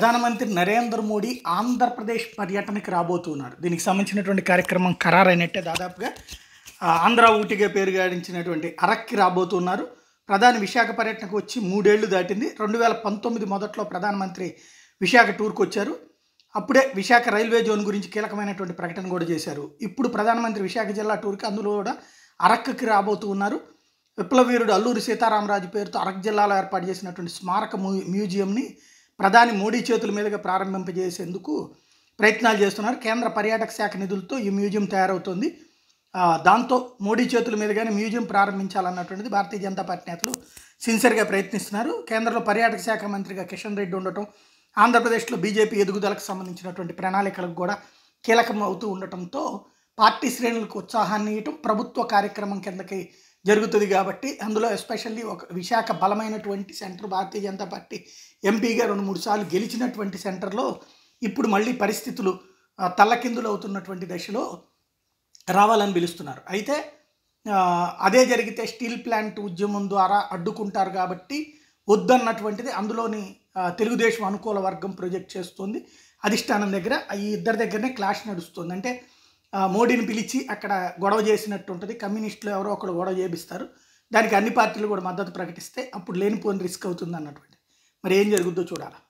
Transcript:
ప్రధానమంత్రి నరేంద్ర మోడీ ఆంధ్రప్రదేశ్ పర్యటనకి రాబోతున్నారు దీనికి సంబంధించినటువంటి కార్యక్రమం ఖరారైనట్టే దాదాపుగా ఆంధ్ర ఊటిగా గాడించినటువంటి అరక్కి రాబోతున్నారు ప్రధాని విశాఖ పర్యటనకు వచ్చి మూడేళ్లు దాటింది రెండు వేల పంతొమ్మిది మొదట్లో ప్రధానమంత్రి విశాఖ టూర్కి వచ్చారు అప్పుడే విశాఖ రైల్వే జోన్ గురించి కీలకమైనటువంటి ప్రకటన కూడా చేశారు ఇప్పుడు ప్రధానమంత్రి విశాఖ జిల్లా టూర్కి అందులో కూడా అరక్కకి రాబోతూ ఉన్నారు విప్లవీరుడు అల్లూరి సీతారామరాజు పేరుతో అరక్ జిల్లాలో ఏర్పాటు చేసినటువంటి స్మారక మ్యూజియంని ప్రధాని మోడీ చేతుల మీదుగా ప్రారంభింపజేసేందుకు ప్రయత్నాలు చేస్తున్నారు కేంద్ర పర్యాటక శాఖ నిధులతో ఈ మ్యూజియం తయారవుతుంది దాంతో మోడీ చేతుల మీదుగానే మ్యూజియం ప్రారంభించాలన్నటువంటిది భారతీయ జనతా పార్టీ నేతలు సిన్సియర్గా ప్రయత్నిస్తున్నారు కేంద్రంలో పర్యాటక శాఖ మంత్రిగా కిషన్ రెడ్డి ఉండటం ఆంధ్రప్రదేశ్లో బీజేపీ ఎదుగుదలకు సంబంధించినటువంటి ప్రణాళికలకు కూడా కీలకం అవుతూ ఉండటంతో పార్టీ శ్రేణులకు ఉత్సాహాన్ని ఇవ్వటం ప్రభుత్వ కార్యక్రమం కిందకి జరుగుతుంది కాబట్టి అందులో ఎస్పెషల్లీ ఒక విశాఖ బలమైనటువంటి సెంటర్ భారతీయ జనతా పార్టీ ఎంపీగా రెండు మూడు సార్లు గెలిచినటువంటి సెంటర్లో ఇప్పుడు మళ్ళీ పరిస్థితులు తల్లకిందులు అవుతున్నటువంటి దశలో రావాలని పిలుస్తున్నారు అయితే అదే జరిగితే స్టీల్ ప్లాంట్ ఉద్యమం ద్వారా అడ్డుకుంటారు కాబట్టి వద్దన్నటువంటిది అందులోని తెలుగుదేశం అనుకూల వర్గం ప్రొజెక్ట్ చేస్తుంది అధిష్టానం దగ్గర ఈ ఇద్దరి దగ్గరనే క్లాష్ నడుస్తుంది అంటే మోడీని పిలిచి అక్కడ గొడవ చేసినట్టు ఉంటుంది కమ్యూనిస్టులు ఎవరో ఒకరు గొడవ చేపిస్తారు దానికి అన్ని పార్టీలు కూడా మద్దతు ప్రకటిస్తే అప్పుడు లేనిపోని రిస్క్ అవుతుంది అన్నటువంటి మరి ఏం జరుగుద్దో చూడాలా